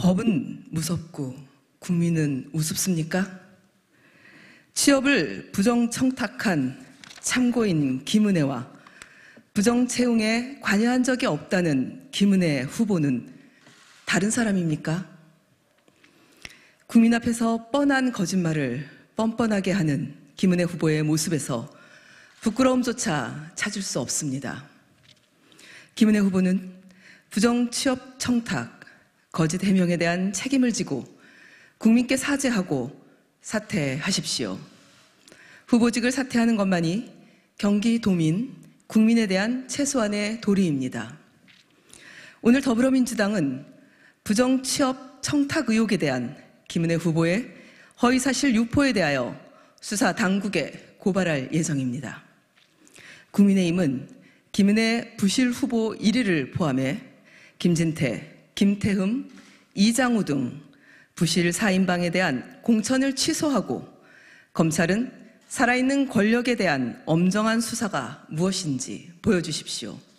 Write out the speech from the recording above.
법은 무섭고 국민은 우습습니까? 취업을 부정청탁한 참고인 김은혜와 부정채용에 관여한 적이 없다는 김은혜 후보는 다른 사람입니까? 국민 앞에서 뻔한 거짓말을 뻔뻔하게 하는 김은혜 후보의 모습에서 부끄러움조차 찾을 수 없습니다. 김은혜 후보는 부정 취업 청탁, 거짓 해명에 대한 책임을 지고 국민께 사죄하고 사퇴하십시오. 후보직을 사퇴하는 것만이 경기 도민, 국민에 대한 최소한의 도리입니다. 오늘 더불어민주당은 부정 취업 청탁 의혹에 대한 김은혜 후보의 허위사실 유포에 대하여 수사 당국에 고발할 예정입니다. 국민의힘은 김은혜 부실 후보 1위를 포함해 김진태, 김태흠, 이장우 등 부실 사인방에 대한 공천을 취소하고 검찰은 살아있는 권력에 대한 엄정한 수사가 무엇인지 보여주십시오.